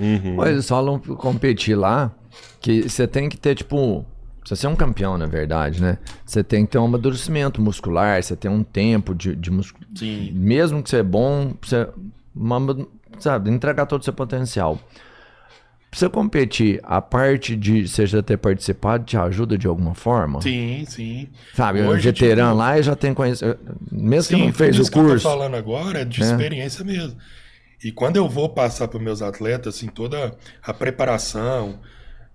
Uhum. eles falam competir lá que você tem que ter, tipo, você ser é um campeão, na verdade, né? Você tem que ter um amadurecimento muscular, você tem um tempo de, de músculo. Mesmo que você é bom, você. Uma, sabe, entregar todo o seu potencial. Pra você competir, a parte de você já ter participado te ajuda de alguma forma? Sim, sim. Sabe, o veterano tipo... lá já tem conhecimento. Mesmo sim, que não fez o curso. Que eu tô falando agora é de experiência mesmo. E quando eu vou passar para meus atletas, assim, toda a preparação,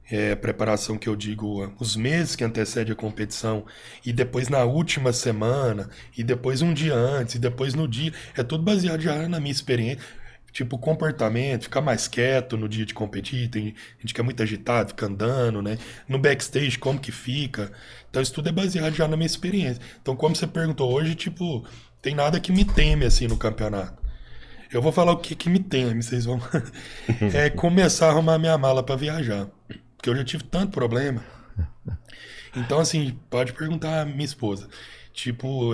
é, preparação que eu digo, os meses que antecede a competição, e depois na última semana, e depois um dia antes, e depois no dia, é tudo baseado já na minha experiência. Tipo, comportamento, ficar mais quieto no dia de competir, tem gente que é muito agitado, fica andando, né? No backstage, como que fica? Então, isso tudo é baseado já na minha experiência. Então, como você perguntou hoje, tipo, tem nada que me teme, assim, no campeonato. Eu vou falar o que, que me teme, vocês vão. é começar a arrumar minha mala para viajar. Porque eu já tive tanto problema. Então, assim, pode perguntar à minha esposa. Tipo,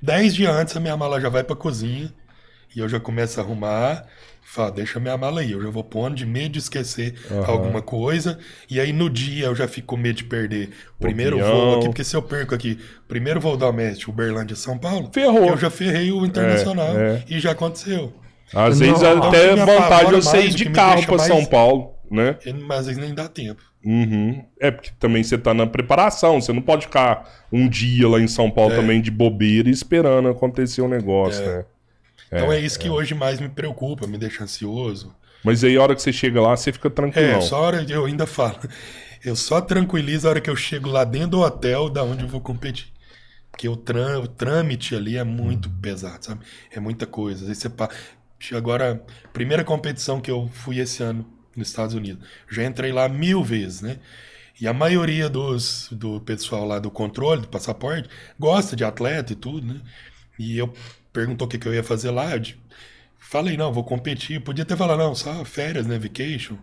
dez dias antes a minha mala já vai pra cozinha e eu já começo a arrumar, falo, deixa minha mala aí, eu já vou pondo de medo de esquecer uhum. alguma coisa. E aí no dia eu já fico com medo de perder o primeiro Opinião. voo aqui, porque se eu perco aqui, primeiro voo doméstico, Uberlândia, São Paulo, Ferrou. eu já ferrei o internacional é, é. e já aconteceu. Às vezes até é vantagem eu sair de carro para mais... São Paulo, né? É, mas às vezes nem dá tempo. Uhum. É porque também você tá na preparação, você não pode ficar um dia lá em São Paulo é. também de bobeira esperando acontecer um negócio, é. né? Então é, é isso que é. hoje mais me preocupa, me deixa ansioso. Mas aí a hora que você chega lá, você fica tranquilo. É, só a hora eu ainda falo. Eu só tranquilizo a hora que eu chego lá dentro do hotel da onde eu vou competir. Porque o, o trâmite ali é muito hum. pesado, sabe? É muita coisa. Aí você pa... Agora, primeira competição que eu fui esse ano nos Estados Unidos. Já entrei lá mil vezes, né? E a maioria dos, do pessoal lá do controle, do passaporte, gosta de atleta e tudo, né? E eu perguntou o que, que eu ia fazer lá. falei, não, vou competir. Podia ter falado, não, só férias, né? Vacation,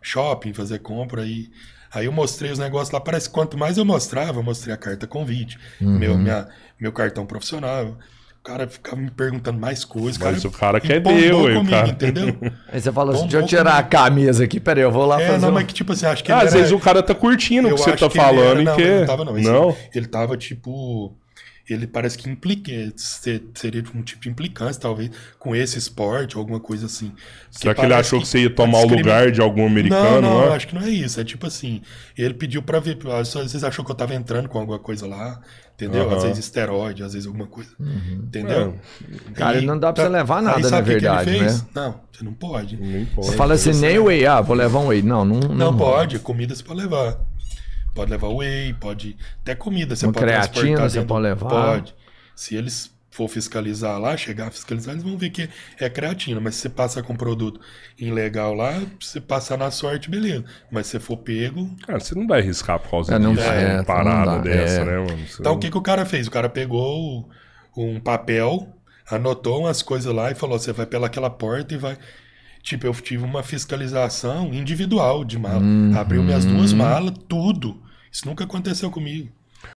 shopping, fazer compra. E aí eu mostrei os negócios lá. Parece que quanto mais eu mostrava, eu mostrei a carta convite, uhum. meu, minha, meu cartão profissional. O cara ficava me perguntando mais coisas. Mas cara, o cara quer deu, é comigo, cara. entendeu? Aí você falou assim, deixa eu tirar comigo. a camisa aqui, peraí, eu vou lá é, fazer. Não, um... mas que tipo assim, acho que ah, Às era... vezes o cara tá curtindo o que você tá que falando. Era... Não, que... não tava não. Esse... não. Ele tava tipo ele parece que implica, eh, seria um tipo de implicância, talvez, com esse esporte, alguma coisa assim. Será que ele achou que, que, você ia tá tomar o lugar de algum americano? Não, não, lá? Né? acho que não é isso. É tipo assim, ele pediu pra ver, às ah, vezes achou que eu tava entrando com alguma coisa lá, entendeu? Uhum. Às vezes esteroide, às vezes alguma coisa, uhum. entendeu? É. Cara, e, não dá pra tá, você levar nada, na verdade, né? Não, você não pode. Nem pode. Você fala assim, nem whey, ah, vou levar um whey. Não, não... Não, não pode, comida você pode levar. Pode levar whey, pode. Até comida, você pode creatina, você pode levar. Pode. Se eles for fiscalizar lá, chegar a fiscalizar, eles vão ver que é creatina. Mas se você passa com produto ilegal lá, se passar na sorte, beleza. Mas se for pego. Cara, você não vai arriscar por causa é, não né? é, uma parada dessa, é. né, mano? Você então não... o que, que o cara fez? O cara pegou um papel, anotou umas coisas lá e falou: você vai pelaquela porta e vai. Tipo, eu tive uma fiscalização individual de mala. Uhum. Abriu minhas duas malas, tudo. Isso nunca aconteceu comigo.